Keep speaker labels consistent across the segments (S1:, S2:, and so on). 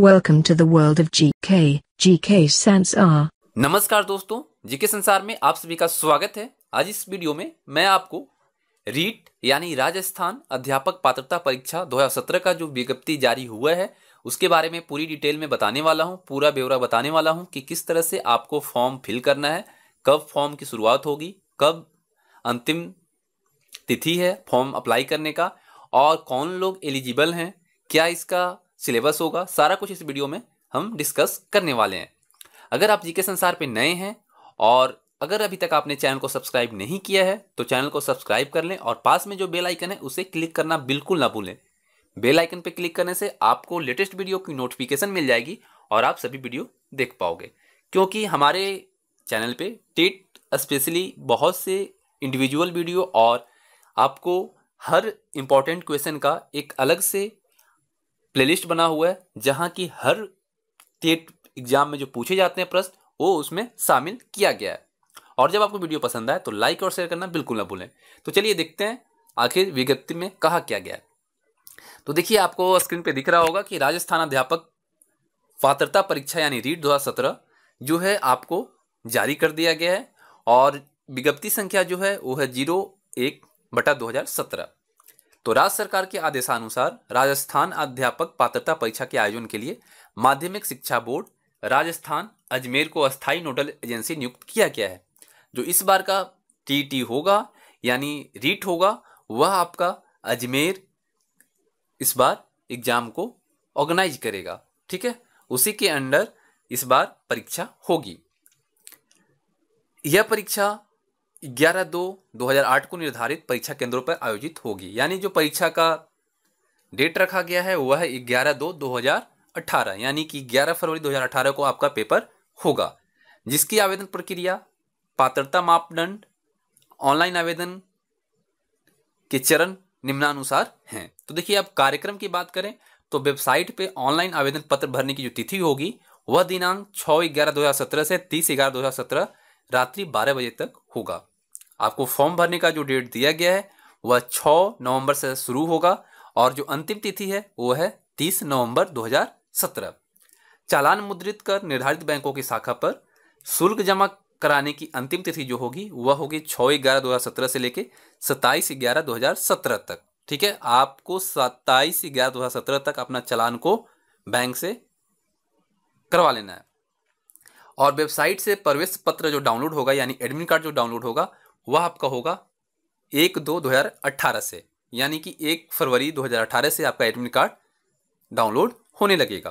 S1: Welcome to the world of GK, GK Sansar. नमस्कार दोस्तों GK संसार में आप सभी का स्वागत है आज इस वीडियो में मैं आपको रीट यानी राजस्थान अध्यापक पात्रता परीक्षा 2017 का जो विज्ञप्ति जारी हुआ है उसके बारे में पूरी डिटेल में बताने वाला हूं पूरा ब्यौरा बताने वाला हूं कि किस तरह से आपको फॉर्म फिल करना है कब फॉर्म की शुरुआत होगी कब अंतिम तिथि है फॉर्म अप्लाई करने का और कौन लोग एलिजिबल हैं क्या इसका सिलेबस होगा सारा कुछ इस वीडियो में हम डिस्कस करने वाले हैं अगर आप जीके संसार पे नए हैं और अगर अभी तक आपने चैनल को सब्सक्राइब नहीं किया है तो चैनल को सब्सक्राइब कर लें और पास में जो बेल आइकन है उसे क्लिक करना बिल्कुल ना भूलें बेल आइकन पर क्लिक करने से आपको लेटेस्ट वीडियो की नोटिफिकेशन मिल जाएगी और आप सभी वीडियो देख पाओगे क्योंकि हमारे चैनल पर टेट स्पेशली बहुत से इंडिविजुअल वीडियो और आपको हर इम्पॉर्टेंट क्वेश्चन का एक अलग से प्लेलिस्ट बना हुआ है जहाँ की हर टेट एग्जाम में जो पूछे जाते हैं प्रश्न वो उसमें शामिल किया गया है और जब आपको वीडियो पसंद आए तो लाइक और शेयर करना बिल्कुल ना भूलें तो चलिए देखते हैं आखिर विज्ञप्ति में कहा क्या गया है तो देखिए आपको स्क्रीन पे दिख रहा होगा कि राजस्थान अध्यापक पात्रता परीक्षा यानी रीट दो जो है आपको जारी कर दिया गया है और विज्ञप्ति संख्या जो है वो है जीरो एक बटा दो हजार सत्रह तो राज्य सरकार के आदेशानुसार राजस्थान अध्यापक पात्रता परीक्षा के आयोजन के लिए माध्यमिक शिक्षा बोर्ड राजस्थान अजमेर को अस्थायी नोडल एजेंसी नियुक्त किया गया है जो इस बार का टीटी होगा यानी रीट होगा वह आपका अजमेर इस बार एग्जाम को ऑर्गेनाइज करेगा ठीक है उसी के अंडर इस बार परीक्षा होगी यह परीक्षा ग्यारह दो 2008 को निर्धारित परीक्षा केंद्रों पर आयोजित होगी यानी जो परीक्षा का डेट रखा गया है वह है ग्यारह दो 2018 यानी कि 11 फरवरी 2018 को आपका पेपर होगा जिसकी आवेदन प्रक्रिया पात्रता मापदंड ऑनलाइन आवेदन के चरण निम्नानुसार हैं तो देखिए आप कार्यक्रम की बात करें तो वेबसाइट पे ऑनलाइन आवेदन पत्र भरने की जो तिथि होगी वह दिनांक छः ग्यारह सत्रह से तीस ग्यारह सत्रह रात्रि बारह बजे तक होगा आपको फॉर्म भरने का जो डेट दिया गया है वह छः नवंबर से शुरू होगा और जो अंतिम तिथि है वो है तीस नवंबर 2017 चालान मुद्रित कर निर्धारित बैंकों की शाखा पर शुल्क जमा कराने की अंतिम तिथि जो होगी वह होगी छः ग्यारह दो से लेकर सत्ताईस ग्यारह दो तक ठीक है आपको सत्ताईस ग्यारह दो हज़ार सत्रह तक अपना चालान को बैंक से करवा लेना है और वेबसाइट से प्रवेश पत्र जो डाउनलोड होगा यानी एडमिट कार्ड जो डाउनलोड होगा वह आपका होगा एक दो दो हज़ार अट्ठारह से यानी कि एक फरवरी दो हज़ार अट्ठारह से आपका एडमिट कार्ड डाउनलोड होने लगेगा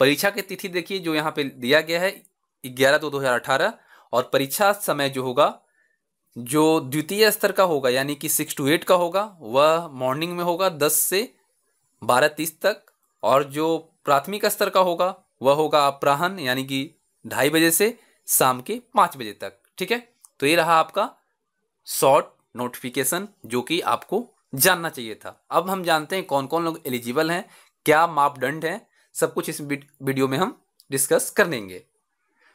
S1: परीक्षा की तिथि देखिए जो यहाँ पे दिया गया है ग्यारह दो दो हज़ार अठारह और परीक्षा समय जो होगा जो द्वितीय स्तर का होगा यानी कि सिक्स टू एट का होगा वह मॉर्निंग में होगा दस से बारह तीस तक और जो प्राथमिक स्तर का होगा वह होगा अपराहन यानी कि ढाई बजे से शाम के पाँच बजे तक ठीक है तो ये रहा आपका शॉर्ट नोटिफिकेशन जो कि आपको जानना चाहिए था अब हम जानते हैं कौन कौन लोग एलिजिबल हैं क्या मापदंड हैं सब कुछ इस वीडियो में हम डिस्कस कर लेंगे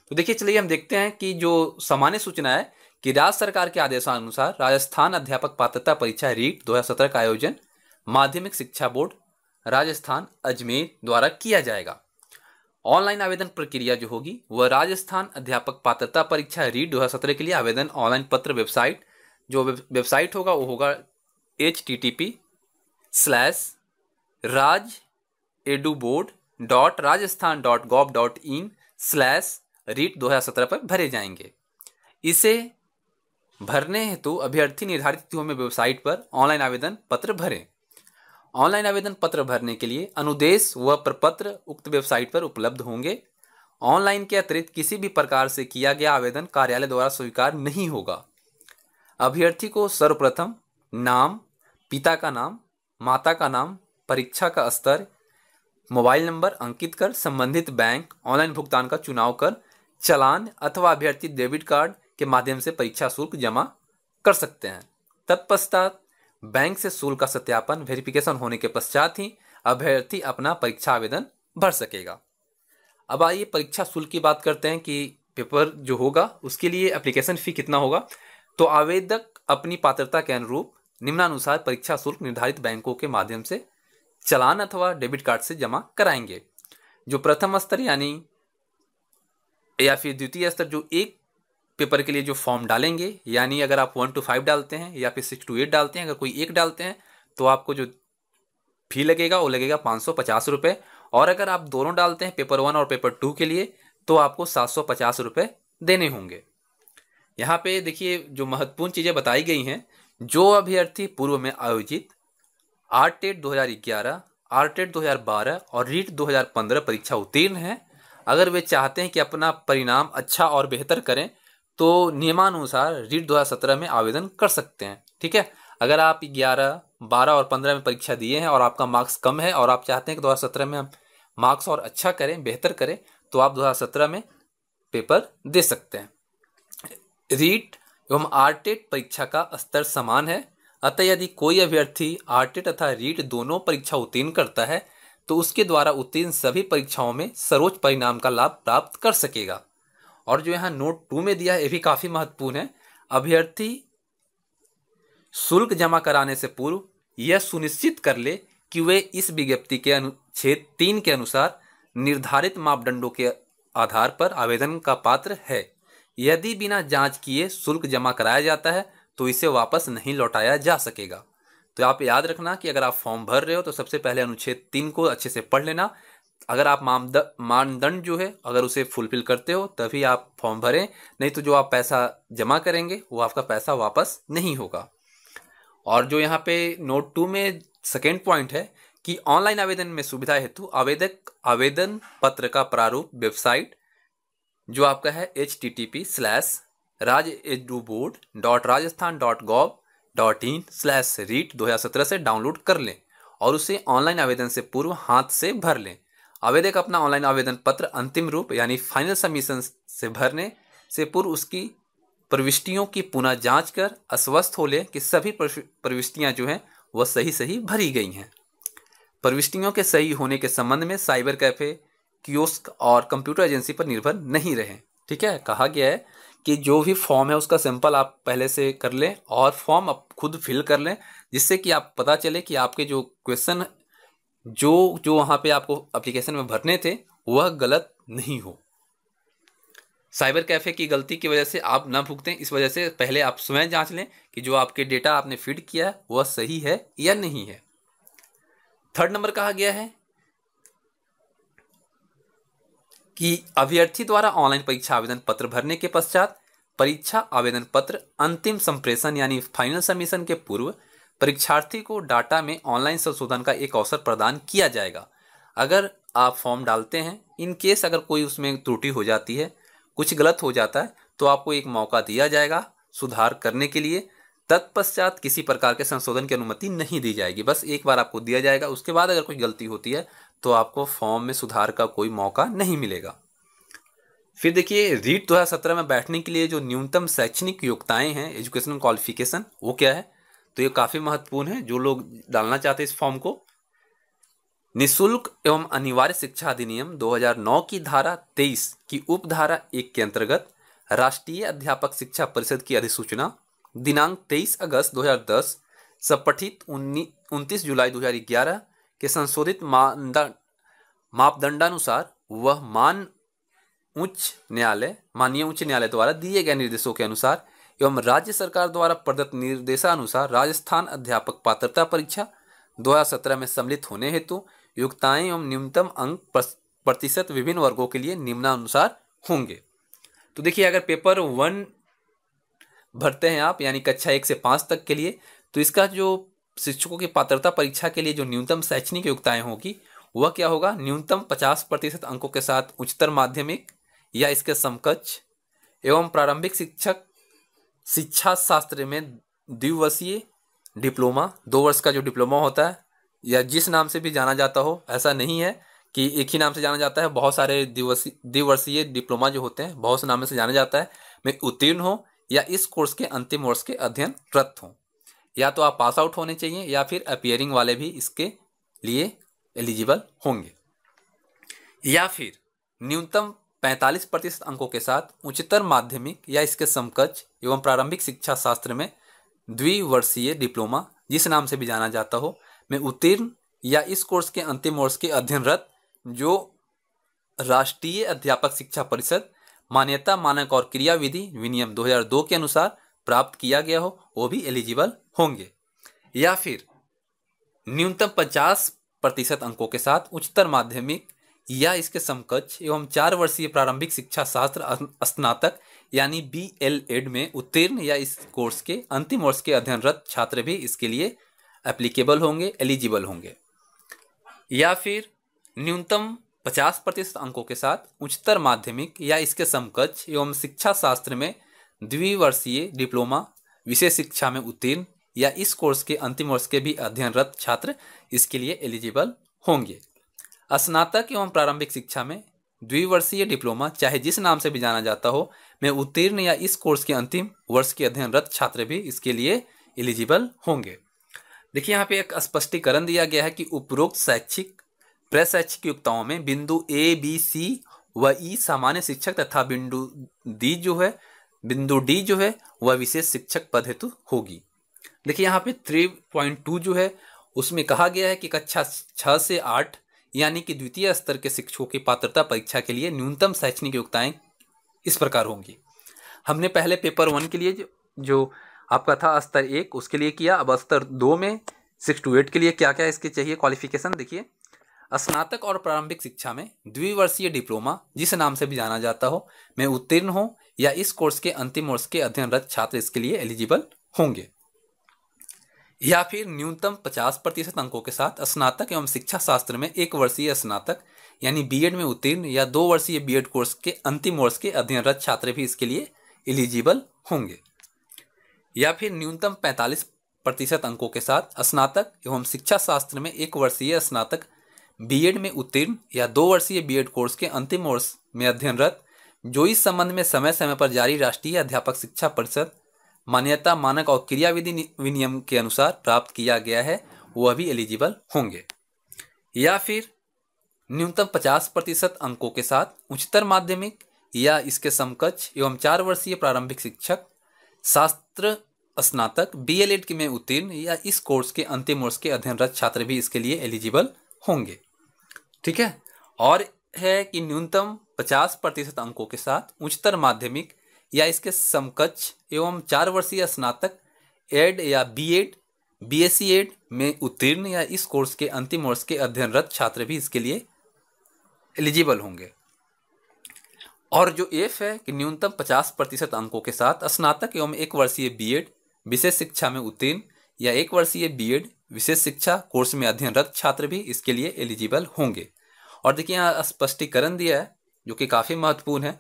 S1: तो देखिए चलिए हम देखते हैं कि जो सामान्य सूचना है कि राज्य सरकार के आदेशानुसार राजस्थान अध्यापक पात्रता परीक्षा रीट दो का आयोजन माध्यमिक शिक्षा बोर्ड राजस्थान अजमेर द्वारा किया जाएगा ऑनलाइन आवेदन प्रक्रिया जो होगी वह राजस्थान अध्यापक पात्रता परीक्षा रीट दो के लिए आवेदन ऑनलाइन पत्र वेबसाइट जो वेबसाइट होगा वो होगा H T T P slash Raj edu board dot Rajasthan dot gov dot in slash REET दो हज़ार सत्रह पर भरे जाएंगे इसे भरने हेतु अभ्यर्थी निर्धारित तिथियों में वेबसाइट पर ऑनलाइन आवेदन पत्र भरें ऑनलाइन आवेदन पत्र भरने के लिए अनुदेश व प्रपत्र उक्त वेबसाइट पर उपलब्ध होंगे ऑनलाइन के अतिरिक्त किसी भी प्रकार से किया गया आवेदन कार्यालय द्वारा स्वीकार नहीं होगा अभ्यर्थी को सर्वप्रथम नाम पिता का नाम माता का नाम परीक्षा का स्तर मोबाइल नंबर अंकित कर संबंधित बैंक ऑनलाइन भुगतान का चुनाव कर चलान अथवा अभ्यर्थी डेबिट कार्ड के माध्यम से परीक्षा शुल्क जमा कर सकते हैं तत्पश्चात बैंक से शुल्क का सत्यापन वेरिफिकेशन होने के पश्चात ही अभ्यर्थी अपना परीक्षा आवेदन भर सकेगा अब आइए परीक्षा शुल्क की बात करते हैं कि पेपर जो होगा उसके लिए एप्लीकेशन फ़ी कितना होगा तो आवेदक अपनी पात्रता के अनुरूप निम्नानुसार परीक्षा शुल्क निर्धारित बैंकों के माध्यम से चलान अथवा डेबिट कार्ड से जमा कराएंगे जो प्रथम स्तर यानी या फिर द्वितीय स्तर जो एक पेपर के लिए जो फॉर्म डालेंगे यानी अगर आप वन टू फाइव डालते हैं या फिर सिक्स टू एट डालते हैं अगर कोई एक डालते हैं तो आपको जो फी लगेगा वो लगेगा पाँच सौ पचास रुपये और अगर आप दोनों डालते हैं पेपर वन और पेपर टू के लिए तो आपको सात सौ पचास रुपये देने होंगे यहाँ पे देखिए जो महत्वपूर्ण चीज़ें बताई गई हैं जो अभ्यर्थी पूर्व में आयोजित आर टेट e दो हज़ार ग्यारह आर e दो हज़ार बारह और रीट e दो हज़ार पंद्रह परीक्षा उत्तीर्ण हैं अगर वे चाहते हैं कि अपना परिणाम अच्छा और बेहतर करें तो नियमानुसार रीट 2017 में आवेदन कर सकते हैं ठीक है अगर आप 11, 12 और 15 में परीक्षा दिए हैं और आपका मार्क्स कम है और आप चाहते हैं कि 2017 में हम मार्क्स और अच्छा करें बेहतर करें तो आप 2017 में पेपर दे सकते हैं रीट एवं आरटेट परीक्षा का स्तर समान है अतः यदि कोई अभ्यर्थी आरटेट तथा रीट दोनों परीक्षा उत्तीर्ण करता है तो उसके द्वारा उत्तीर्ण सभी परीक्षाओं में सर्वोच्च परिणाम का लाभ प्राप्त कर सकेगा और जो यहाँ नोट टू में दिया है ये भी काफ़ी महत्वपूर्ण है अभ्यर्थी शुल्क जमा कराने से पूर्व यह सुनिश्चित कर ले कि वे इस विज्ञप्ति के अनुच्छेद तीन के अनुसार निर्धारित मापदंडों के आधार पर आवेदन का पात्र है यदि बिना जांच किए शुल्क जमा कराया जाता है तो इसे वापस नहीं लौटाया जा सकेगा तो आप याद रखना कि अगर आप फॉर्म भर रहे हो तो सबसे पहले अनुच्छेद तीन को अच्छे से पढ़ लेना अगर आप मानदंड जो है अगर उसे फुलफिल करते हो तभी आप फॉर्म भरें नहीं तो जो आप पैसा जमा करेंगे वो आपका पैसा वापस नहीं होगा और जो यहाँ पे नोट टू में सेकेंड पॉइंट है कि ऑनलाइन आवेदन में सुविधा हेतु आवेदक आवेदन पत्र का प्रारूप वेबसाइट जो आपका है H T T P slash Raj edu board dot Rajasthan dot gov dot in slash REET दो हज़ार सत्रह से डाउनलोड कर लें और उसे ऑनलाइन आवेदन से पूर्व हाथ से भर लें आवेदक अपना ऑनलाइन आवेदन पत्र अंतिम रूप यानी फाइनल सबमिशन से भरने से पूर्व उसकी प्रविष्टियों की पुनः जांच कर अस्वस्थ हो ले कि सभी प्रविष्टियां जो हैं वह सही सही भरी गई हैं प्रविष्टियों के सही होने के संबंध में साइबर कैफे कियोस्क और कंप्यूटर एजेंसी पर निर्भर नहीं रहें ठीक है कहा गया है कि जो भी फॉर्म है उसका सैंपल आप पहले से कर लें और फॉर्म आप खुद फिल कर लें जिससे कि आप पता चले कि आपके जो क्वेश्चन जो जो वहाँ पे आपको एप्लीकेशन में भरने थे वह गलत नहीं हो साइबर कैफ़े की गलती की वजह से आप ना भुगतें इस वजह से पहले आप स्वयं जांच लें कि जो आपके डेटा आपने फीड किया है वह सही है या नहीं है थर्ड नंबर कहा गया है कि अभ्यर्थी द्वारा ऑनलाइन परीक्षा आवेदन पत्र भरने के पश्चात परीक्षा आवेदन पत्र अंतिम संप्रेषण यानी फाइनल सबमिशन के पूर्व परीक्षार्थी को डाटा में ऑनलाइन संशोधन का एक अवसर प्रदान किया जाएगा अगर आप फॉर्म डालते हैं इन केस अगर कोई उसमें त्रुटि हो जाती है कुछ गलत हो जाता है तो आपको एक मौका दिया जाएगा सुधार करने के लिए तत्पश्चात किसी प्रकार के संशोधन की अनुमति नहीं दी जाएगी बस एक बार आपको दिया जाएगा उसके बाद अगर कोई गलती होती है तो आपको फॉर्म में सुधार का कोई मौका नहीं मिलेगा फिर देखिए रीट 2017 में बैठने के लिए जो न्यूनतम शैक्षणिक योग्यताएं हैं एजुकेशनल क्वालिफिकेशन वो क्या है तो ये काफ़ी महत्वपूर्ण है जो लोग डालना चाहते हैं इस फॉर्म को निशुल्क एवं अनिवार्य शिक्षा अधिनियम 2009 की धारा 23 की उपधारा एक के अंतर्गत राष्ट्रीय अध्यापक शिक्षा परिषद की अधिसूचना दिनांक 23 अगस्त 2010 हजार दस सपठित उन्नीस जुलाई के संशोधित मानदंड मापदंडानुसार वह मान उच्च न्यायालय माननीय उच्च न्यायालय द्वारा दिए गए निर्देशों के अनुसार एवं राज्य सरकार द्वारा प्रदत्त निर्देशानुसार राजस्थान अध्यापक पात्रता परीक्षा 2017 में सम्मिलित होने हेतु योग्यताएं एवं न्यूनतम अंक प्रतिशत विभिन्न वर्गों के लिए निम्नानुसार होंगे तो देखिए अगर पेपर वन भरते हैं आप यानी कक्षा एक से पाँच तक के लिए तो इसका जो शिक्षकों की पात्रता परीक्षा के लिए जो न्यूनतम शैक्षणिक योग्यताएं होगी वह क्या होगा न्यूनतम पचास प्रतिशत अंकों के साथ उच्चतर माध्यमिक या इसके समकक्ष एवं प्रारंभिक शिक्षक शिक्षा शास्त्र में द्विवर्षीय डिप्लोमा दो वर्ष का जो डिप्लोमा होता है या जिस नाम से भी जाना जाता हो ऐसा नहीं है कि एक ही नाम से जाना जाता है बहुत सारे दिवसीय द्विवर्षीय डिप्लोमा जो होते हैं बहुत से नाम से जाना जाता है में उत्तीर्ण हो या इस कोर्स के अंतिम वर्ष के अध्ययनरत हों या तो आप पास आउट होने चाहिए या फिर अपियरिंग वाले भी इसके लिए एलिजिबल होंगे या फिर न्यूनतम 45 प्रतिशत अंकों के साथ उच्चतर माध्यमिक या इसके समकक्ष एवं प्रारंभिक शिक्षा शास्त्र में द्विवर्षीय डिप्लोमा जिस नाम से भी जाना जाता हो में उत्तीर्ण या इस कोर्स के अंतिम वर्ष के अध्ययनरत जो राष्ट्रीय अध्यापक शिक्षा परिषद मान्यता मानक और क्रियाविधि विनियम 2002 के अनुसार प्राप्त किया गया हो वो भी एलिजिबल होंगे या फिर न्यूनतम पचास प्रतिशत अंकों के साथ उच्चतर माध्यमिक या इसके समकक्ष एवं चार वर्षीय प्रारंभिक शिक्षा शास्त्र स्नातक यानी बी एल एड में उत्तीर्ण या इस कोर्स के अंतिम वर्ष के अध्ययनरत छात्र भी इसके लिए एप्लीकेबल होंगे एलिजिबल होंगे या फिर न्यूनतम पचास प्रतिशत अंकों के साथ उच्चतर माध्यमिक या इसके समकक्ष एवं शिक्षा शास्त्र में द्विवर्षीय डिप्लोमा विशेष शिक्षा में उत्तीर्ण या इस कोर्स के अंतिम वर्ष के भी अध्ययनरत छात्र इसके लिए एलिजिबल होंगे स्नातक एवं प्रारंभिक शिक्षा में द्विवर्षीय डिप्लोमा चाहे जिस नाम से भी जाना जाता हो में उत्तीर्ण या इस कोर्स के अंतिम वर्ष के अध्ययनरत छात्र भी इसके लिए एलिजिबल होंगे देखिए यहाँ पे एक स्पष्टीकरण दिया गया है कि उपरोक्त शैक्षिक प्रशैक्षिक युक्ताओं में बिंदु ए बी सी व ई e सामान्य शिक्षक तथा बिंदु डी जो है बिंदु डी जो है वह विशेष शिक्षक पद हेतु होगी देखिए यहाँ पे थ्री पॉइंट टू जो है उसमें कहा गया है कि कक्षा छः से आठ यानी कि द्वितीय स्तर के शिक्षकों की पात्रता परीक्षा के लिए न्यूनतम शैक्षणिक योग्यताएं इस प्रकार होंगी हमने पहले पेपर वन के लिए जो, जो आपका था स्तर एक उसके लिए किया अब स्तर दो में सिक्स टू एट के लिए क्या क्या इसके चाहिए क्वालिफिकेशन देखिए स्नातक और प्रारंभिक शिक्षा में द्विवर्षीय डिप्लोमा जिस नाम से भी जाना जाता हो मैं उत्तीर्ण हूँ या इस कोर्स के अंतिम वर्ष के अध्ययनरत छात्र इसके लिए एलिजिबल होंगे या फिर न्यूनतम 50 प्रतिशत अंकों के साथ स्नातक एवं शिक्षा शास्त्र में एक वर्षीय स्नातक यानी बीएड में उत्तीर्ण या दो वर्षीय बीएड कोर्स के अंतिम वर्ष के अध्ययनरत छात्र भी इसके लिए एलिजिबल होंगे या फिर न्यूनतम 45 प्रतिशत अंकों के साथ स्नातक एवं शिक्षा शास्त्र में एक वर्षीय स्नातक बीएड में उत्तीर्ण या दो वर्षीय बीएड कोर्स के अंतिम वर्ष में अध्ययनरत जो इस संबंध में समय समय पर जारी राष्ट्रीय अध्यापक शिक्षा परिषद मान्यता मानक और क्रियाविधि विनियम के अनुसार प्राप्त किया गया है वह भी एलिजिबल होंगे या फिर न्यूनतम 50 प्रतिशत अंकों के साथ उच्चतर माध्यमिक या इसके समकक्ष एवं चार वर्षीय प्रारंभिक शिक्षक शास्त्र स्नातक बी एल एड में उत्तीर्ण या इस कोर्स के अंतिम वर्ष के अध्ययनरत छात्र भी इसके लिए एलिजिबल होंगे ठीक है और है कि न्यूनतम 50 प्रतिशत अंकों के साथ उच्चतर माध्यमिक या इसके समकक्ष एवं चार वर्षीय स्नातक एड या B Ed B S C Ed में उत्तीर्ण या इस कोर्स के अंतिम वर्ष के अध्ययनरत छात्र भी इसके लिए एलिजिबल होंगे और जो एफ है कि न्यूनतम 50 प्रतिशत अंकों के साथ स्नातक एवं एक वर्षीय बी एड विशेष शिक्षा में उत्तीर्ण या एक वर्षीय बी एड विशेष शिक्षा कोर्स में अध्ययनरत छात्र भी इसके लिए एलिजिबल होंगे और देखिए यहाँ स्पष्टीकरण दिया है जो कि काफ़ी महत्वपूर्ण है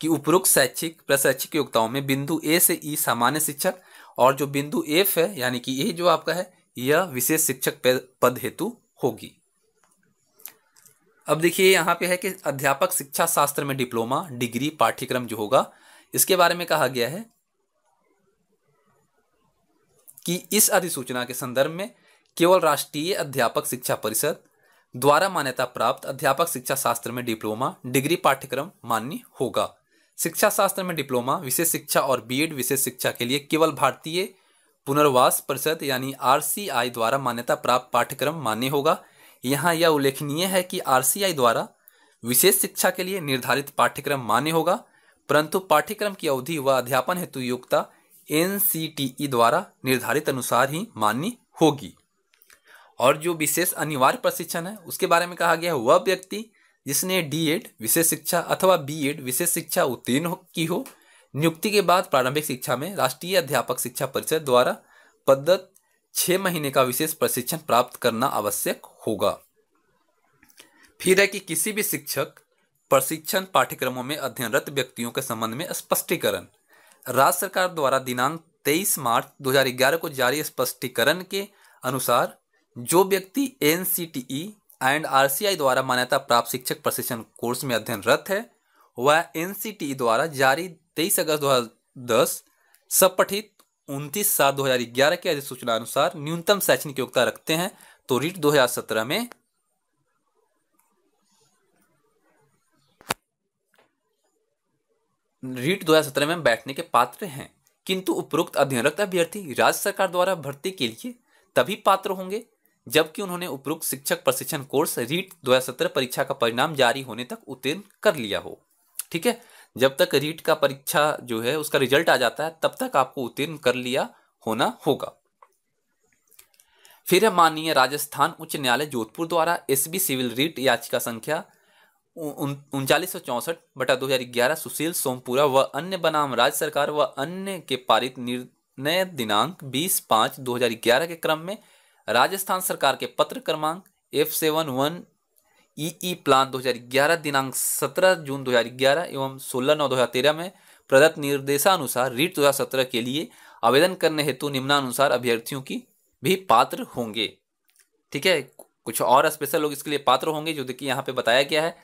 S1: कि उपरोक्त शैक्षिक प्रशैक्षिक योग्यताओं में बिंदु ए से ई e सामान्य शिक्षक और जो बिंदु एफ है यानी कि ए जो आपका है यह विशेष शिक्षक पद हेतु होगी अब देखिए यहाँ पे है कि अध्यापक शिक्षा शास्त्र में डिप्लोमा डिग्री पाठ्यक्रम जो होगा इसके बारे में कहा गया है कि इस अधिसूचना के संदर्भ में केवल राष्ट्रीय अध्यापक शिक्षा परिषद द्वारा मान्यता प्राप्त अध्यापक शिक्षा शास्त्र में डिप्लोमा डिग्री पाठ्यक्रम मान्य होगा शिक्षा शास्त्र में डिप्लोमा विशेष शिक्षा और बीएड विशेष शिक्षा के लिए केवल भारतीय पुनर्वास परिषद यानी आरसीआई द्वारा मान्यता प्राप्त पाठ्यक्रम मान्य होगा यहाँ यह उल्लेखनीय है कि आरसीआई द्वारा विशेष शिक्षा के लिए निर्धारित पाठ्यक्रम मान्य होगा परंतु पाठ्यक्रम की अवधि व अध्यापन हेतु योग्यता एन e द्वारा निर्धारित अनुसार ही मान्य होगी और जो विशेष अनिवार्य प्रशिक्षण है उसके बारे में कहा गया है वह व्यक्ति जिसने डी एड विशेष शिक्षा अथवा बी एड विशेष शिक्षा उत्तीर्ण की हो नियुक्ति के बाद प्रारंभिक शिक्षा में राष्ट्रीय अध्यापक शिक्षा परिषद द्वारा पद्धत छः महीने का विशेष प्रशिक्षण प्राप्त करना आवश्यक होगा फिर है कि किसी भी शिक्षक प्रशिक्षण पाठ्यक्रमों में अध्ययनरत व्यक्तियों के संबंध में स्पष्टीकरण राज्य सरकार द्वारा दिनांक 23 मार्च 2011 को जारी स्पष्टीकरण के अनुसार जो व्यक्ति एन एंड आरसीआई द्वारा मान्यता प्राप्त शिक्षक प्रशिक्षण कोर्स में अध्ययनरत है वह एन द्वारा जारी तेईस अगस्त दो दस सपठित उनतीस सात दो हज़ार ग्यारह के अधिसूचना अनुसार न्यूनतम शैक्षणिक योग्यता रखते हैं तो रीट 2017 में रीट 2017 में बैठने के पात्र हैं किंतु उपरोक्त अध्ययनरत अभ्यर्थी राज्य सरकार द्वारा भर्ती के लिए तभी पात्र होंगे जबकि उन्होंने उपरोक्त शिक्षक प्रशिक्षण कोर्स रीट दो परीक्षा का परिणाम जारी होने तक उत्तीर्ण कर लिया हो ठीक है जब तक रीट का परीक्षा जो है उसका रिजल्ट आ जाता है तब तक आपको उत्तीर्ण कर लिया होना होगा फिर माननीय राजस्थान उच्च न्यायालय जोधपुर द्वारा एसबी सिविल रीट याचिका संख्या उनचालीस सौ चौंसठ बटा दो हजार ग्यारह सुशील सोमपुरा व अन्य बनाम राज्य सरकार व अन्य के पारित निर्णय दिनांक बीस पांच दो हजार ग्यारह के क्रम में राजस्थान सरकार के पत्र क्रमांक F seven one E E plan 2011 दिनांक 17 जून 2011 एवं 16 नौ 2013 में प्रदत्त निर्देशानुसार रीट सत्रह के लिए आवेदन करने हेतु निम्नानुसार अभ्यर्थियों की भी पात्र होंगे ठीक है कुछ और स्पेशल लोग इसके लिए पात्र होंगे जो देखिए यहाँ पे बताया गया है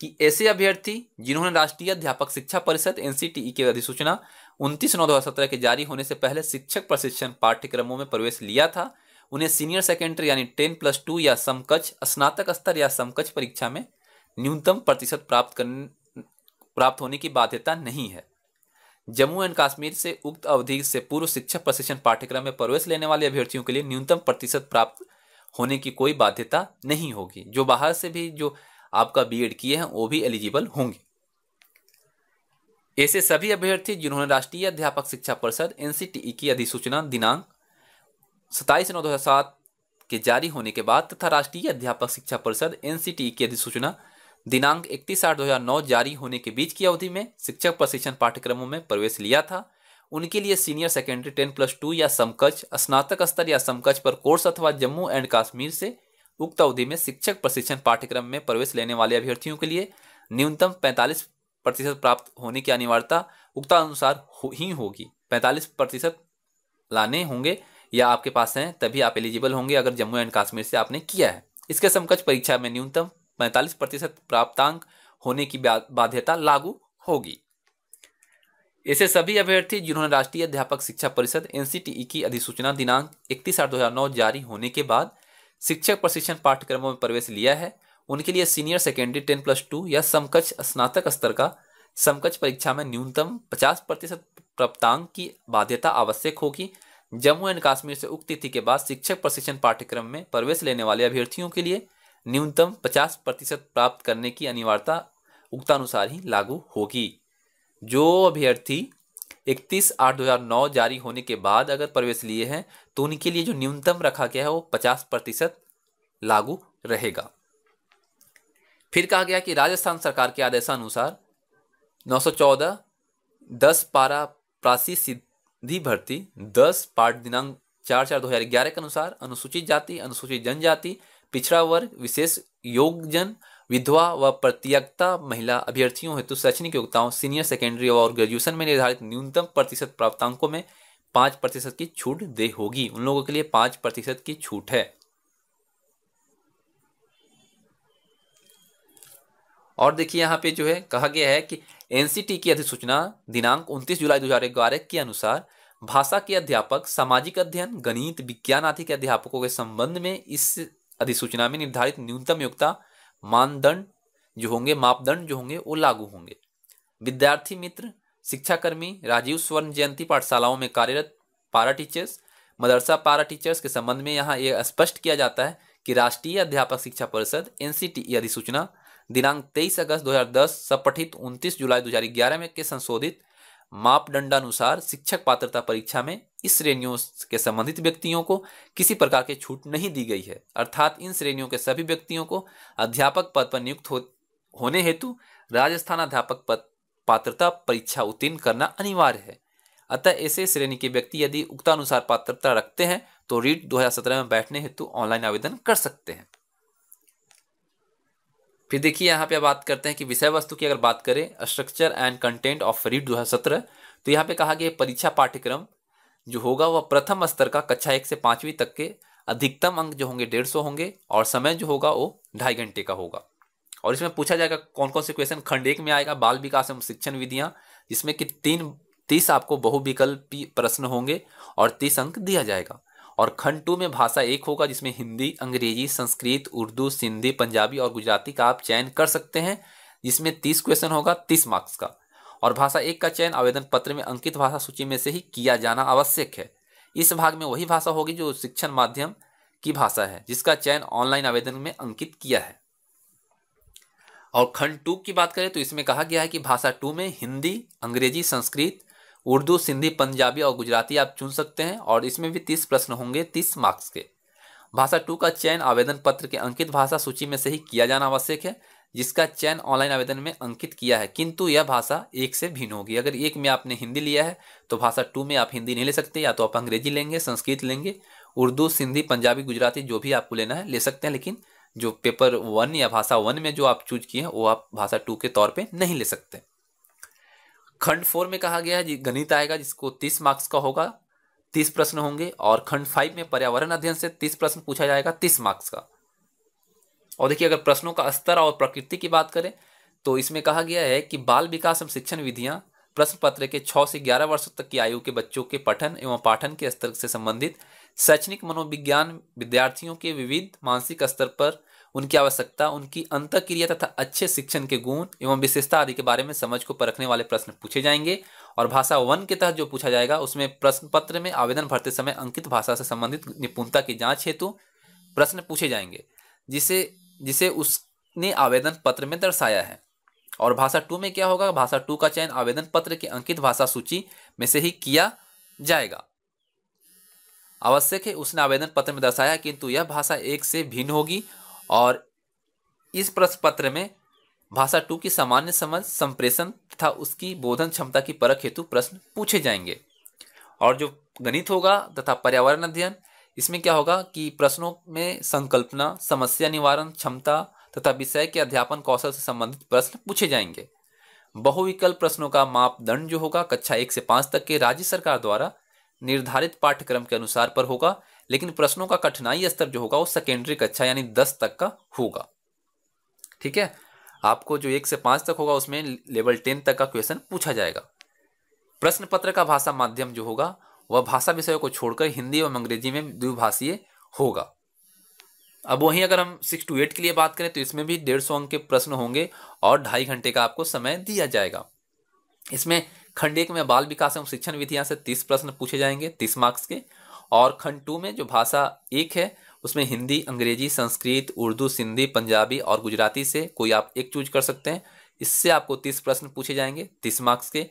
S1: कि ऐसे अभ्यर्थी जिन्होंने राष्ट्रीय अध्यापक शिक्षा परिषद एन e की अधिसूचना उनतीस नौ दो के जारी होने से पहले शिक्षक प्रशिक्षण पाठ्यक्रमों में प्रवेश लिया था उन्हें सीनियर सेकेंडरी यानी टेन प्लस टू या समकक्ष स्नातक स्तर या समकक्ष परीक्षा में न्यूनतम प्रतिशत प्राप्त कर प्राप्त होने की बाध्यता नहीं है जम्मू एंड कश्मीर से उक्त अवधि से पूर्व शिक्षा प्रशिक्षण पाठ्यक्रम में प्रवेश लेने वाले अभ्यर्थियों के लिए न्यूनतम प्रतिशत प्राप्त होने की कोई बाध्यता नहीं होगी जो बाहर से भी जो आपका बीएड किए हैं वो भी एलिजिबल होंगे ऐसे सभी अभ्यर्थी जिन्होंने राष्ट्रीय अध्यापक शिक्षा परिषद एनसीटीई e की अधिसूचना दिनांक सत्ताईस नौ दो हज़ार सात के जारी होने के बाद तथा राष्ट्रीय अध्यापक शिक्षा परिषद एन की अधिसूचना दिनांक इकतीस आठ दो हज़ार नौ जारी होने के बीच की अवधि में शिक्षक प्रशिक्षण पाठ्यक्रमों में प्रवेश लिया था उनके लिए senior secondary ten plus two या समकक्ष स्नातक स्तर या समकक्ष पर कोर्स अथवा जम्मू एंड कश्मीर से उक्त अवधि में शिक्षक प्रशिक्षण पाठ्यक्रम में प्रवेश लेने वाले अभ्यर्थियों के लिए न्यूनतम पैंतालीस प्रतिशत प्राप्त होने की अनिवार्यता उक्तानुसार हो ही होगी पैंतालीस प्रतिशत लाने होंगे या आपके पास हैं तभी आप एलिजिबल होंगे अगर जम्मू एंड कश्मीर से आपने किया है इसके समकक्ष परीक्षा में न्यूनतम पैंतालीस प्रतिशत प्राप्तांक होने की बाध्यता लागू होगी ऐसे सभी अभ्यर्थी जिन्होंने राष्ट्रीय अध्यापक शिक्षा परिषद एन की अधिसूचना दिनांक इकतीस आठ दो जारी होने के बाद शिक्षक प्रशिक्षण पाठ्यक्रमों में प्रवेश लिया है उनके लिए senior secondary ten plus two या समकक्ष स्नातक स्तर का समकक्ष परीक्षा में न्यूनतम पचास प्रतिशत प्राप्तांक की बाध्यता आवश्यक होगी जम्मू एंड कश्मीर से उक्त तिथि के बाद शिक्षक प्रशिक्षण पाठ्यक्रम में प्रवेश लेने वाले अभ्यर्थियों के लिए न्यूनतम 50 प्रतिशत प्राप्त करने की अनिवार्यता उक्तानुसार ही लागू होगी जो अभ्यर्थी 31 आठ 2009 जारी होने के बाद अगर प्रवेश लिए हैं तो उनके लिए जो न्यूनतम रखा गया है वो 50 प्रतिशत लागू रहेगा फिर कहा गया कि राजस्थान सरकार के आदेशानुसार नौ सौ चौदह दस पारा प्रासी दी भर्ती 10 पाठ दिनांक चार चार दो हजार ग्यारह के अनुसार अनुसूचित जाति अनुसूचित जनजाति पिछड़ा वर्ग विशेष योगजन विधवा व प्रत्यक्ता महिला अभ्यर्थियों हेतु शैक्षणिक योग्यताओं सीनियर सेकेंडरी और ग्रेजुएशन में निर्धारित न्यूनतम प्रतिशत प्राप्तांकों में पाँच प्रतिशत की छूट दे होगी उन लोगों के लिए पाँच प्रतिशत की छूट है और देखिए यहाँ पे जो है कहा गया है कि एनसीटी की अधिसूचना दिनांक 29 जुलाई 2011 के अनुसार भाषा के अध्यापक सामाजिक अध्ययन गणित विज्ञान आदि के अध्यापकों के संबंध में इस अधिसूचना में निर्धारित न्यूनतम योग्यता मानदंड जो होंगे मापदंड जो होंगे वो लागू होंगे विद्यार्थी मित्र शिक्षाकर्मी राजीव स्वर्ण जयंती पाठशालाओं में कार्यरत पारा टीचर्स मदरसा पारा टीचर्स के संबंध में यहाँ ये यह स्पष्ट किया जाता है कि राष्ट्रीय अध्यापक शिक्षा परिषद एन अधिसूचना दिनांक 23 अगस्त 2010 सपठित 29 जुलाई 2011 में के संशोधित मापदंडानुसार शिक्षक पात्रता परीक्षा में इस श्रेणियों के संबंधित व्यक्तियों को किसी प्रकार की छूट नहीं दी गई है अर्थात इन श्रेणियों के सभी व्यक्तियों को अध्यापक पद पर नियुक्त हो, होने हेतु राजस्थान अध्यापक पद पात्रता परीक्षा उत्तीर्ण करना अनिवार्य है अतः ऐसे श्रेणी के व्यक्ति यदि उक्तानुसार पात्रता रखते हैं तो रीट 2017 में बैठने हेतु ऑनलाइन आवेदन कर सकते हैं फिर देखिए यहाँ पे आप बात करते हैं कि विषय वस्तु की अगर बात करें structure and content of REET दो तो यहाँ पे कहा गया परीक्षा पाठ्यक्रम जो होगा वह प्रथम स्तर का कक्षा एक से पांचवीं तक के अधिकतम अंक जो होंगे डेढ़ सौ होंगे और समय जो होगा वो ढाई घंटे का होगा और इसमें पूछा जाएगा कौन कौन से क्वेश्चन खंड एक में आएगा बाल विकास एवं शिक्षण विधियाँ जिसमें कि तीन तीस आपको बहुविकल्पी प्रश्न होंगे और तीस अंक दिया जाएगा और खंड टू में भाषा एक होगा जिसमें हिंदी अंग्रेजी संस्कृत उर्दू सिंधी पंजाबी और गुजराती का आप चयन कर सकते हैं जिसमें तीस क्वेश्चन होगा तीस मार्क्स का और भाषा एक का चयन आवेदन पत्र में अंकित भाषा सूची में से ही किया जाना आवश्यक है इस भाग में वही भाषा होगी जो शिक्षण माध्यम की भाषा है जिसका चयन ऑनलाइन आवेदन में अंकित किया है और खंड टू की बात करें तो इसमें कहा गया है कि भाषा टू में हिंदी अंग्रेजी संस्कृत उर्दू सिंधी पंजाबी और गुजराती आप चुन सकते हैं और इसमें भी तीस प्रश्न होंगे तीस मार्क्स के भाषा टू का चयन आवेदन पत्र के अंकित भाषा सूची में से ही किया जाना आवश्यक है जिसका चयन ऑनलाइन आवेदन में अंकित किया है किंतु यह भाषा एक से भिन्न होगी अगर एक में आपने हिंदी लिया है तो भाषा टू में आप हिंदी नहीं ले सकते या तो आप अंग्रेजी लेंगे संस्कृत लेंगे उर्दू सिंधी पंजाबी गुजराती जो भी आपको लेना है ले सकते हैं लेकिन जो पेपर वन या भाषा वन में जो आप चूज किए हैं वो आप भाषा टू के तौर पर नहीं ले सकते खंड फोर में कहा गया है गणित आएगा जिसको तीस मार्क्स का होगा तीस प्रश्न होंगे और खंड फाइव में पर्यावरण अध्ययन से तीस प्रश्न पूछा जाएगा तीस मार्क्स का और देखिए अगर प्रश्नों का स्तर और प्रकृति की बात करें तो इसमें कहा गया है कि बाल विकास एवं शिक्षण विधियां प्रश्न पत्र के छः से ग्यारह वर्षों तक की आयु के बच्चों के पठन एवं पाठन के स्तर से संबंधित शैक्षणिक मनोविज्ञान विद्यार्थियों के विविध मानसिक स्तर पर उनकी आवश्यकता उनकी अंत क्रिया तथा अच्छे शिक्षण के गुण एवं विशेषता आदि के बारे में समझ को परखने वाले प्रश्न पूछे जाएंगे और भाषा वन के तहत जो पूछा जाएगा उसमें प्रश्न पत्र में आवेदन भरते समय अंकित भाषा से संबंधित निपुणता की जाँच हेतु प्रश्न पूछे जाएंगे जिसे जिसे उसने आवेदन पत्र में दर्शाया है और भाषा टू में क्या होगा भाषा टू का चयन आवेदन पत्र के अंकित भाषा सूची में से ही किया जाएगा आवश्यक है उसने आवेदन पत्र में दर्शाया किंतु यह भाषा एक से भिन्न होगी और इस प्रश्न पत्र में भाषा टू की सामान्य समझ संप्रेषण तथा उसकी बोधन क्षमता की परख हेतु प्रश्न पूछे जाएंगे और जो गणित होगा तथा पर्यावरण अध्ययन इसमें क्या होगा कि प्रश्नों में संकल्पना समस्या निवारण क्षमता तथा विषय के अध्यापन कौशल से संबंधित प्रश्न पूछे जाएंगे बहुविकल्प प्रश्नों का मापदंड जो होगा कक्षा एक से पाँच तक के राज्य सरकार द्वारा निर्धारित पाठ्यक्रम के अनुसार पर होगा लेकिन प्रश्नों का कठिनाई स्तर जो होगा वो सेकेंडरी कक्षा यानी दस तक का होगा ठीक है आपको जो एक से पांच तक होगा उसमें लेवल टेन तक का क्वेश्चन पूछा जाएगा प्रश्न पत्र का भाषा माध्यम जो होगा वह भाषा विषय को छोड़कर हिंदी एवं अंग्रेजी में द्विभाषीय होगा अब वहीं अगर हम सिक्स टू एट के लिए बात करें तो इसमें भी डेढ़ सौ अंक के प्रश्न होंगे और ढाई घंटे का आपको समय दिया जाएगा इसमें खंड एक में बाल विकास एवं शिक्षण विधियां से तीस प्रश्न पूछे जाएंगे तीस मार्क्स के और खंड टू में जो भाषा एक है उसमें हिंदी अंग्रेजी संस्कृत उर्दू सिंधी पंजाबी और गुजराती से कोई आप एक चूज कर सकते हैं इससे आपको तीस प्रश्न पूछे जाएंगे तीस मार्क्स के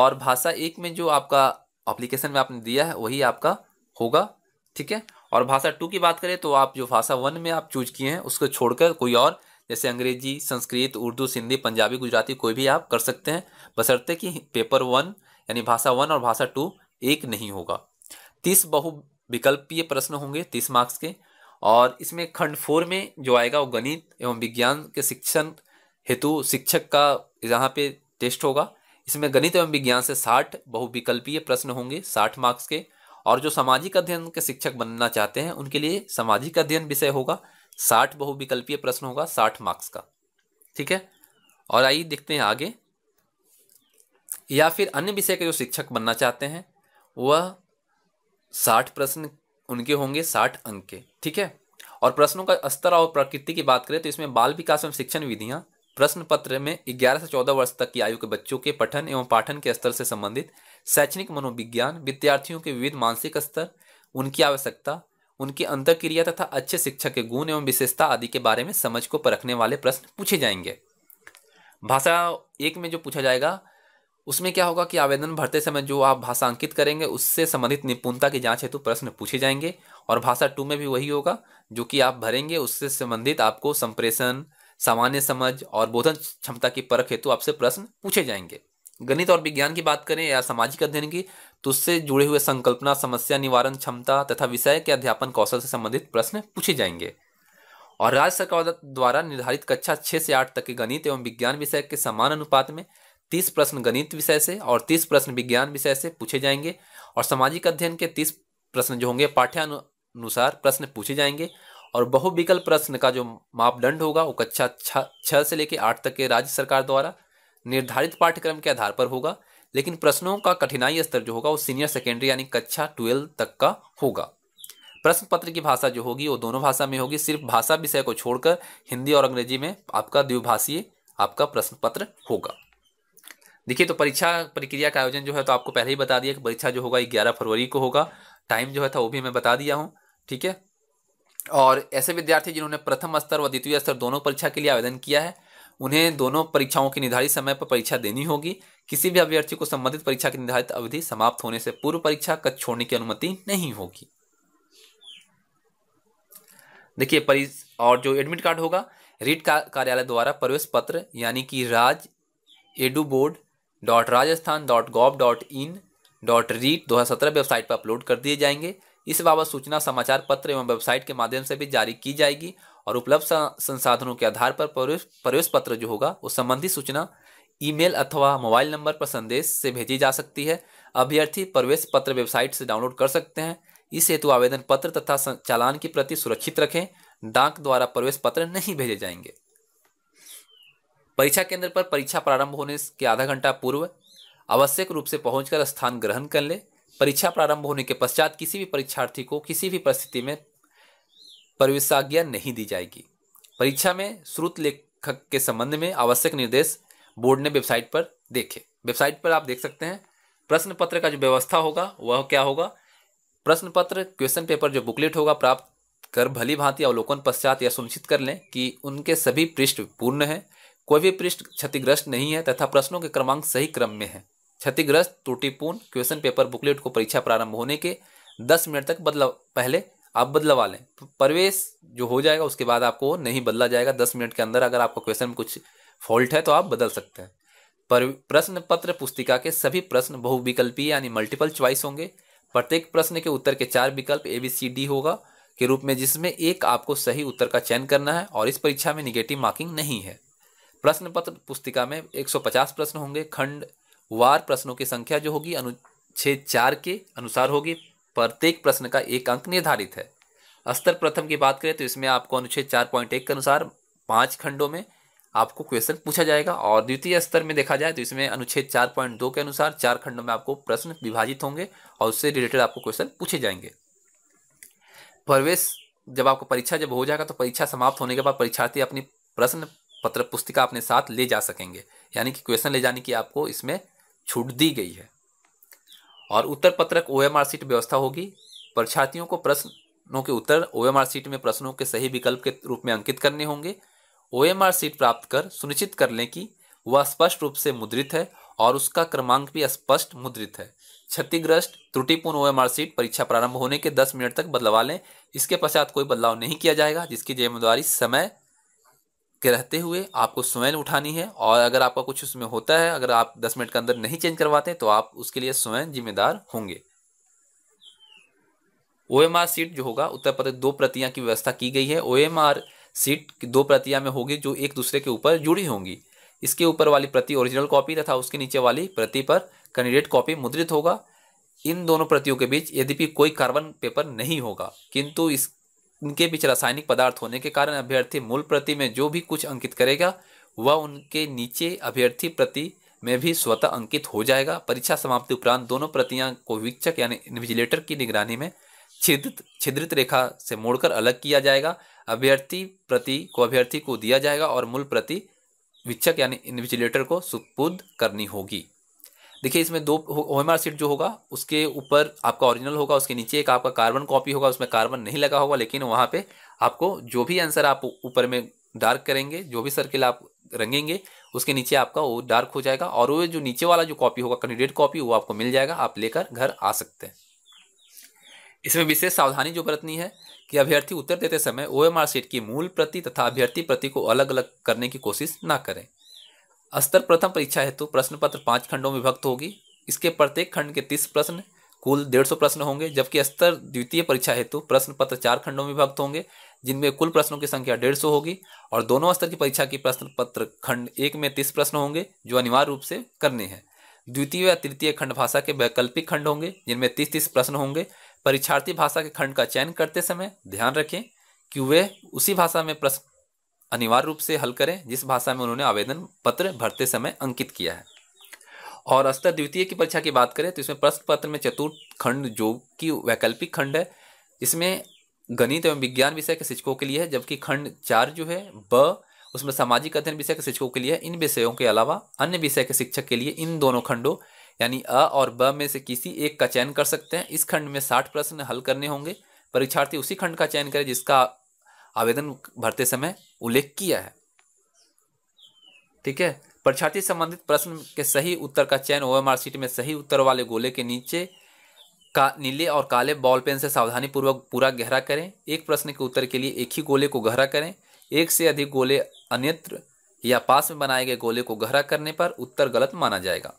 S1: और भाषा एक में जो आपका अप्लीकेशन में आपने दिया है वही आपका होगा ठीक है और भाषा टू की बात करें तो आप जो भाषा वन में आप चूज किए हैं उसको छोड़कर कोई और जैसे अंग्रेजी संस्कृत उर्दू सिंधी पंजाबी गुजराती कोई भी आप कर सकते हैं बशर्ते कि पेपर वन यानी भाषा वन और भाषा टू एक नहीं होगा तीस बहु विकल्पीय प्रश्न होंगे तीस मार्क्स के और इसमें खंड फोर में जो आएगा वो गणित एवं विज्ञान के शिक्षण हेतु शिक्षक का यहाँ पे टेस्ट होगा इसमें गणित एवं विज्ञान से साठ बहुविकल्पीय प्रश्न होंगे साठ मार्क्स के और जो सामाजिक अध्ययन के शिक्षक बनना चाहते हैं उनके लिए सामाजिक अध्ययन विषय होगा साठ बहुविकल्पीय प्रश्न होगा साठ मार्क्स का ठीक है और आइए देखते हैं आगे या फिर अन्य विषय के जो शिक्षक बनना चाहते हैं वह साठ प्रश्न उनके होंगे साठ अंक के ठीक है और प्रश्नों का स्तर और प्रकृति की बात करें तो इसमें बाल विकास एवं शिक्षण विधियां प्रश्न पत्र में ग्यारह से चौदह वर्ष तक की आयु के बच्चों के पठन एवं पाठन के स्तर से संबंधित शैक्षणिक मनोविज्ञान विद्यार्थियों के विविध मानसिक स्तर उनकी आवश्यकता उनकी क्रिया तथा अच्छे शिक्षा के गुण एवं विशेषता आदि के बारे में समझ को परखने वाले प्रश्न पूछे जाएंगे भाषा एक में जो पूछा जाएगा उसमें क्या होगा कि आवेदन भरते समय जो आप भाषा अंकित करेंगे उससे संबंधित निपुणता की जांच हेतु प्रश्न पूछे जाएंगे और भाषा टू में भी वही होगा जो कि आप भरेंगे उससे संबंधित आपको संप्रेषण सामान्य समझ और बोधन क्षमता की परख हेतु आपसे प्रश्न पूछे जाएंगे गणित और विज्ञान की बात करें या सामाजिक अध्ययन की तो उससे जुड़े हुए संकल्पना समस्या निवारण क्षमता तथा विषय के अध्यापन कौशल से संबंधित प्रश्न पूछे जाएंगे और राज्य सरकार द्वारा निर्धारित कक्षा छः से आठ तक के गणित एवं विज्ञान विषय के समान अनुपात में तीस प्रश्न गणित विषय से और तीस प्रश्न विज्ञान विषय से पूछे जाएंगे और सामाजिक अध्ययन के तीस प्रश्न जो होंगे पाठ्यानुसार प्रश्न पूछे जाएंगे और बहुविकल्प प्रश्न का जो मापदंड होगा वो कक्षा छः से लेकर आठ तक के राज्य सरकार द्वारा निर्धारित पाठ्यक्रम के आधार पर होगा लेकिन प्रश्नों का कठिनाई स्तर जो होगा वो सीनियर सेकेंडरी यानी कक्षा ट्वेल्व तक का होगा प्रश्न पत्र की भाषा जो होगी वो दोनों भाषा में होगी सिर्फ भाषा विषय को छोड़कर हिंदी और अंग्रेजी में आपका द्विभाषीय आपका प्रश्न पत्र होगा देखिए तो परीक्षा प्रक्रिया का आयोजन जो है तो आपको पहले ही बता दिया कि परीक्षा जो होगा ग्यारह फरवरी को होगा टाइम जो है था वो भी मैं बता दिया हूँ ठीक है और ऐसे विद्यार्थी जिन्होंने प्रथम स्तर व द्वितीय स्तर दोनों परीक्षा के लिए आवेदन किया है उन्हें दोनों परीक्षाओं की निर्धारित समय पर परीक्षा देनी होगी किसी भी अभ्यर्थी को संबंधित परीक्षा की निर्धारित अवधि समाप्त होने से पूर्व परीक्षा कक्ष छोड़ने की अनुमति नहीं होगी देखिए परि और जो एडमिट कार्ड होगा रीट का, कार्यालय द्वारा प्रवेश पत्र यानी कि Raj edu board dot Rajasthan dot gov dot in dot REET दो हज़ार सत्रह वेबसाइट पर अपलोड कर दिए जाएंगे इस बाबत सूचना समाचार पत्र एवं वेबसाइट के माध्यम से भी जारी की जाएगी और उपलब्ध संसाधनों के आधार पर प्रवेश पत्र जो होगा उस संबंधी सूचना ईमेल अथवा मोबाइल नंबर पर संदेश से भेजी जा सकती है अभ्यर्थी प्रवेश पत्र वेबसाइट से डाउनलोड कर सकते हैं इस हेतु आवेदन पत्र तथा चालान की प्रति सुरक्षित रखें डाक द्वारा प्रवेश पत्र नहीं भेजे जाएंगे परीक्षा केंद्र पर परीक्षा प्रारंभ होने के आधा घंटा पूर्व आवश्यक रूप से पहुंचकर स्थान ग्रहण कर ले परीक्षा प्रारंभ होने के पश्चात किसी भी परीक्षार्थी को किसी भी परिस्थिति में प्रवेशाज्ञा नहीं दी जाएगी परीक्षा में श्रुत लेखक के संबंध में आवश्यक निर्देश बोर्ड ने वेबसाइट पर देखे वेबसाइट पर आप देख सकते हैं प्रश्न पत्र का जो व्यवस्था होगा वह क्या होगा प्रश्न पत्र क्वेश्चन पेपर जो बुकलेट होगा प्राप्त कर भली भांति अवलोकन पश्चात यह सुनिश्चित कर लें कि उनके सभी पृष्ठ पूर्ण हैं कोई भी पृष्ठ क्षतिग्रस्त नहीं है तथा प्रश्नों के क्रमांक सही क्रम में है क्षतिग्रस्त त्रुटिपूर्ण क्वेश्चन पेपर बुकलेट को परीक्षा प्रारंभ होने के दस मिनट तक बदलाव पहले आप बदलवा लें प्रवेश जो हो जाएगा उसके बाद आपको नहीं बदला जाएगा दस मिनट के अंदर अगर आपका क्वेश्चन में कुछ फॉल्ट है तो आप बदल सकते हैं पर प्रश्न पत्र पुस्तिका के सभी प्रश्न बहुविकल्पीय यानी मल्टीपल च्वाइस होंगे प्रत्येक प्रश्न के उत्तर के चार विकल्प ए बी सी डी होगा के रूप में जिसमें एक आपको सही उत्तर का चयन करना है और इस परीक्षा में निगेटिव मार्किंग नहीं है प्रश्न पत्र पुस्तिका में 150 प्रश्न होंगे खंड वार प्रश्नों की संख्या जो होगी अनुच्छेद चार के अनुसार होगी प्रत्येक प्रश्न का एक अंक निर्धारित है स्तर प्रथम की बात करें तो इसमें आपको अनुच्छेद चार पॉइंट एक के अनुसार पांच खंडों में आपको क्वेश्चन पूछा जाएगा और द्वितीय स्तर में देखा जाए तो इसमें अनुच्छेद चार पॉइंट दो के अनुसार चार खंडों में आपको प्रश्न विभाजित होंगे और उससे रिलेटेड आपको क्वेश्चन पूछे जाएंगे प्रवेश जब आपको परीक्षा जब हो जाएगा तो परीक्षा समाप्त होने के बाद परीक्षार्थी अपनी प्रश्न पत्र पुस्तिका अपने साथ ले जा सकेंगे यानी कि क्वेश्चन ले जाने की आपको इसमें छूट दी गई है और उत्तर पत्रक ओ एम आर सीट व्यवस्था होगी परीक्षार्थियों को प्रश्नों के उत्तर ओ एम आर सीट में प्रश्नों के सही विकल्प के रूप में अंकित करने होंगे ओ एम आर सीट प्राप्त कर सुनिश्चित कर लें कि वह स्पष्ट रूप से मुद्रित है और उसका क्रमांक भी स्पष्ट मुद्रित है क्षतिग्रस्त त्रुटिपूर्ण ओ आर सीट परीक्षा प्रारंभ होने के 10 मिनट तक बदलवा लें इसके पश्चात कोई बदलाव नहीं किया जाएगा जिसकी जिम्मेदारी समय के रहते हुए आपको स्वयं उठानी है और अगर आपका कुछ उसमें होता है अगर आप दस मिनट के अंदर नहीं चेंज करवाते तो आप उसके लिए स्वयं जिम्मेदार होंगे ओ एम आर सीट जो होगा उत्तर प्रदेश दो प्रतियां की व्यवस्था की गई है ओ एम आर सीट दो प्रतियां में होगी जो एक दूसरे के ऊपर जुड़ी होंगी इसके ऊपर वाली प्रति ओरिजिनल कॉपी तथा उसके नीचे वाली प्रति पर कैंडिडेट कॉपी मुद्रित होगा इन दोनों प्रतियों के बीच यद्यपि कोई कार्बन पेपर नहीं होगा किंतु इस उनके बीच रासायनिक पदार्थ होने के कारण अभ्यर्थी मूल प्रति में जो भी कुछ अंकित करेगा वह उनके नीचे अभ्यर्थी प्रति में भी स्वतः अंकित हो जाएगा परीक्षा समाप्ति उपरांत दोनों प्रतियां को वीक्षक यानी इन्विजिलेटर की निगरानी में छिद्रित छिद्रित रेखा से मोड़कर अलग किया जाएगा अभ्यर्थी प्रति को अभ्यर्थी को दिया जाएगा और मूल प्रति वीक्षक यानी इन्विजिलेटर को सुपुद करनी होगी देखिए इसमें दो ओएमआर सीट जो होगा उसके ऊपर आपका ओरिजिनल होगा उसके नीचे एक आपका कार्बन कॉपी होगा उसमें कार्बन नहीं लगा होगा लेकिन वहाँ पे आपको जो भी आंसर आप ऊपर में डार्क करेंगे जो भी सर्किल आप रंगेंगे उसके नीचे आपका वो डार्क हो जाएगा और वो जो नीचे वाला जो कॉपी होगा कैंडिडेट कॉपी वो आपको मिल जाएगा आप लेकर घर आ सकते हैं इसमें विशेष सावधानी जो बरतनी है कि अभ्यर्थी उत्तर देते समय ओ एम आर सीट की मूल प्रति तथा अभ्यर्थी प्रति को अलग अलग करने की कोशिश ना करें स्तर प्रथम परीक्षा हेतु प्रश्न पत्र पाँच खंडों में विभक्त होगी इसके प्रत्येक खंड के तीस प्रश्न कुल डेढ़ सौ प्रश्न होंगे जबकि स्तर द्वितीय परीक्षा हेतु प्रश्न पत्र चार खंडों में विभक्त होंगे जिनमें कुल प्रश्नों की संख्या डेढ़ सौ होगी और दोनों स्तर की परीक्षा की प्रश्न पत्र खंड एक में तीस प्रश्न होंगे जो अनिवार्य रूप से करने हैं द्वितीय या तृतीय खंड भाषा के वैकल्पिक खंड होंगे जिनमें तीस तीस प्रश्न होंगे परीक्षार्थी भाषा के खंड का चयन करते समय ध्यान रखें कि वे उसी भाषा में प्रश्न अनिवार्य रूप से हल करें जिस भाषा में उन्होंने आवेदन पत्र भरते समय अंकित किया है और स्तर द्वितीय की परीक्षा की बात करें तो इसमें प्रश्न पत्र में चतुर्थ खंड जो कि वैकल्पिक खंड है इसमें गणित एवं विज्ञान विषय के शिक्षकों के लिए है जबकि खंड चार जो है ब उसमें सामाजिक अध्ययन विषय के शिक्षकों के लिए इन विषयों के अलावा अन्य विषय के शिक्षक के लिए इन दोनों खंडों यानी अ और ब में से किसी एक का चयन कर सकते हैं इस खंड में साठ प्रश्न हल करने होंगे परीक्षार्थी उसी खंड का चयन करे जिसका आवेदन भरते समय उल्लेख किया है ठीक है परीक्षार्थी संबंधित प्रश्न के सही उत्तर का चयन ओ सीट में सही उत्तर वाले गोले के नीचे का नीले और काले बॉल पेन से सावधानी पूर्वक पूरा गहरा करें एक प्रश्न के उत्तर के लिए एक ही गोले को गहरा करें एक से अधिक गोले अन्यत्र या पास में बनाए गए गोले को गहरा करने पर उत्तर गलत माना जाएगा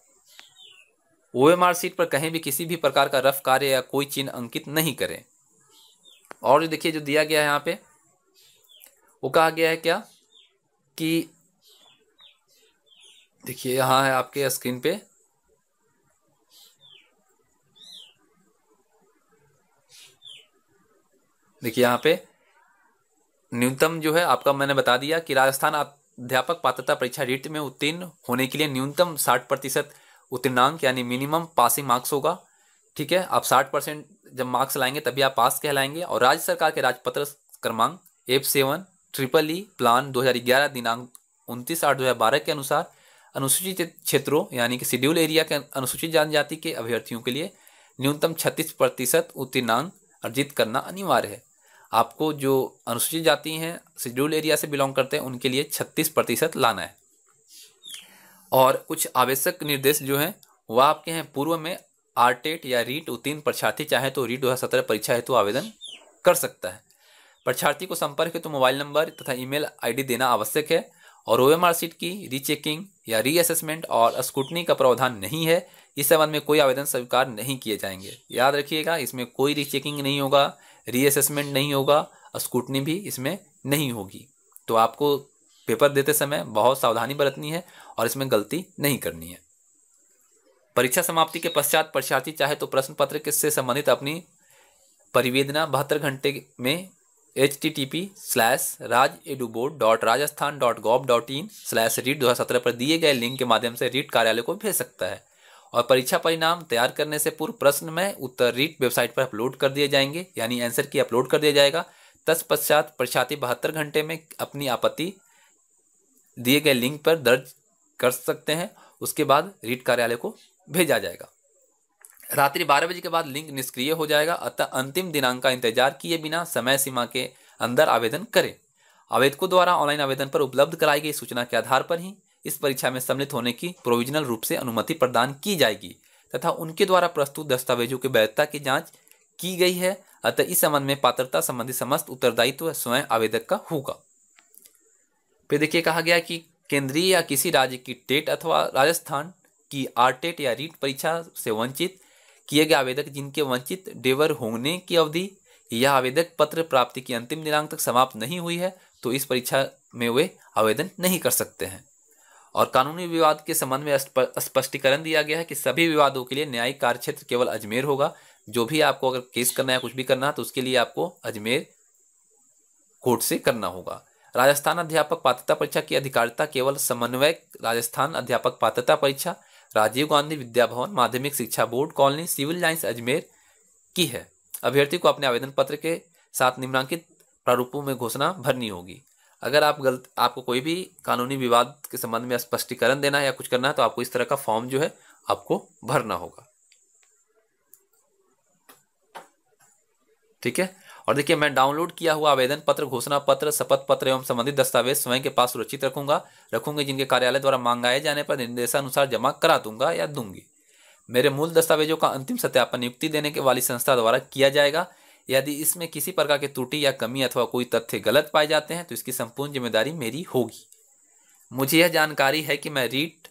S1: ओ सीट पर कहीं भी किसी भी प्रकार का रफ कार्य या कोई चिन्ह अंकित नहीं करें और जो देखिए जो दिया गया है यहाँ पे वो कहा गया है क्या कि देखिए यहाँ है आपके स्क्रीन पे देखिए यहाँ पे न्यूनतम जो है आपका मैंने बता दिया कि राजस्थान अध्यापक पात्रता परीक्षा रीट में उत्तीर्ण होने के लिए न्यूनतम साठ प्रतिशत उत्तीर्णांक यानी मिनिमम पासिंग मार्क्स होगा ठीक है आप साठ परसेंट जब मार्क्स लाएंगे तभी आप पास कहलाएंगे और राज्य सरकार के राजपत्र क्रमांक F seven triple E plan 2011 दिनांक उनतीस आठ 2012 के अनुसार अनुसूचित क्षेत्रों यानी कि शेड्यूल एरिया के अनुसूचित जनजाति के अभ्यर्थियों के लिए न्यूनतम छत्तीस प्रतिशत उत्तीर्णांक अर्जित करना अनिवार्य है आपको जो अनुसूचित जाति हैं शेड्यूल एरिया से बिलोंग करते हैं उनके लिए छत्तीस प्रतिशत लाना है और कुछ आवश्यक निर्देश जो हैं वह आपके हैं पूर्व में आरटेट या रीट उत्तीर्ण परीक्षार्थी चाहे तो रीट दो परीक्षा हेतु तो आवेदन कर सकता है परीक्षार्थी को संपर्क हेतु तो मोबाइल नंबर तथा ईमेल आईडी देना आवश्यक है और ओएमआर सीट की रीचेकिंग या रीअसेसमेंट और स्कूटनी का प्रावधान नहीं है इस संबंध में कोई आवेदन स्वीकार नहीं किए जाएंगे याद रखिएगा इसमें कोई रीचेकिंग नहीं होगा रीअसेसमेंट नहीं होगा स्कूटनी भी इसमें नहीं होगी तो आपको पेपर देते समय बहुत सावधानी बरतनी है और इसमें गलती नहीं करनी है परीक्षा समाप्ति के पश्चात परीक्षार्थी चाहे तो प्रश्न पत्र से संबंधित अपनी परिवेदना बहत्तर घंटे में H T T P slash Raj edu board dot Rajasthan dot gov dot in slash REET दो हज़ार सत्रह पर दिए गए लिंक के माध्यम से रीट कार्यालय को भेज सकता है और परीक्षा परिणाम तैयार करने से पूर्व प्रश्न में उत्तर रीट वेबसाइट पर अपलोड कर दिए जाएंगे यानी आंसर की अपलोड कर दिया जाएगा तत्पश्चात परीक्षार्थी बहत्तर घंटे में अपनी आपत्ति दिए गए लिंक पर दर्ज कर सकते हैं उसके बाद रीट कार्यालय को भेजा जाएगा रात्रि बारह बजे के बाद लिंक निष्क्रिय हो जाएगा अतः अंतिम दिनांक का इंतजार किए बिना समय सीमा के अंदर आवेदन करें आवेदकों द्वारा ऑनलाइन आवेदन पर उपलब्ध कराई गई सूचना के आधार पर ही इस परीक्षा में सम्मिलित होने की प्रोविजनल रूप से अनुमति प्रदान की जाएगी तथा उनके द्वारा प्रस्तुत दस्तावेजों की वैधता की जांच की गई है अतः इस संबंध में पात्रता संबंधी समस्त उत्तरदायित्व स्वयं आवेदक का होगा फिर देखिए कहा गया कि केंद्रीय या किसी राज्य की टेट अथवा राजस्थान की आर टेट या रीट परीक्षा से वंचित किए गए आवेदक जिनके वंचित डेवर होने की अवधि या आवेदक पत्र प्राप्ति की अंतिम दिनांक तक समाप्त नहीं हुई है तो इस परीक्षा में वे आवेदन नहीं कर सकते हैं और कानूनी विवाद के संबंध में स्पष्टीकरण दिया गया है कि सभी विवादों के लिए न्यायिक कार्य क्षेत्र केवल अजमेर होगा जो भी आपको अगर केस करना है कुछ भी करना है तो उसके लिए आपको अजमेर कोर्ट से करना होगा राजस्थान अध्यापक पात्रता परीक्षा की अधिकारिता केवल समन्वयक राजस्थान अध्यापक पात्रता परीक्षा राजीव गांधी विद्या भवन माध्यमिक शिक्षा board colony civil lines Ajmer की है अभ्यर्थी को अपने आवेदन पत्र के साथ निम्नांकित प्रारूपों में घोषणा भरनी होगी अगर आप गलत आपको कोई भी कानूनी विवाद के संबंध में स्पष्टीकरण देना है या कुछ करना है तो आपको इस तरह का फॉर्म जो है आपको भरना होगा ठीक है और देखिए मैं डाउनलोड किया हुआ आवेदन पत्र घोषणा पत्र शपथ पत्र एवं संबंधित दस्तावेज स्वयं के पास सुरक्षित रखूंगा रखूंगी जिनके कार्यालय द्वारा मांगाए जाने पर निर्देशानुसार जमा करा दूंगा या दूंगी मेरे मूल दस्तावेजों का अंतिम सत्यापन नियुक्ति देने के वाली संस्था द्वारा किया जाएगा यदि इसमें किसी प्रकार की त्रुटि या कमी अथवा कोई तथ्य गलत पाए जाते हैं तो इसकी संपूर्ण जिम्मेदारी मेरी होगी मुझे यह जानकारी है कि मैं रीट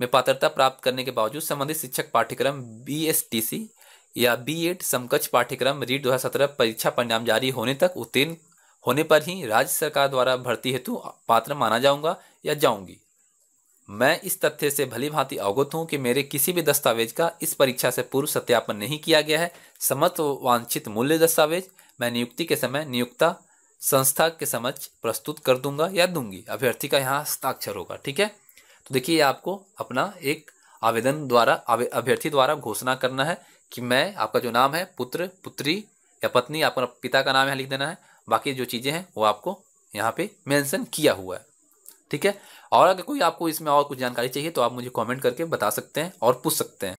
S1: में पात्रता प्राप्त करने के बावजूद संबंधित शिक्षक पाठ्यक्रम बी या बी एड समकक्ष पाठ्यक्रम रीट दो परीक्षा परिणाम जारी होने तक उत्तीर्ण होने पर ही राज्य सरकार द्वारा भर्ती हेतु पात्र माना जाऊंगा या जाऊंगी मैं इस तथ्य से भली भांति अवगत हूँ कि मेरे किसी भी दस्तावेज का इस परीक्षा से पूर्व सत्यापन नहीं किया गया है समस्त वांछित मूल्य दस्तावेज मैं नियुक्ति के समय नियुक्ता संस्था के समक्ष प्रस्तुत कर दूंगा या दूंगी अभ्यर्थी का यहाँ हस्ताक्षर होगा ठीक है तो देखिए आपको अपना एक आवेदन द्वारा अभ्यर्थी द्वारा घोषणा करना है कि मैं आपका जो नाम है पुत्र पुत्री या पत्नी आपका पिता का नाम यहाँ लिख देना है बाकी जो चीज़ें हैं वो आपको यहाँ पे मेंशन किया हुआ है ठीक है और अगर कोई आपको इसमें और कुछ जानकारी चाहिए तो आप मुझे कमेंट करके बता सकते हैं और पूछ सकते हैं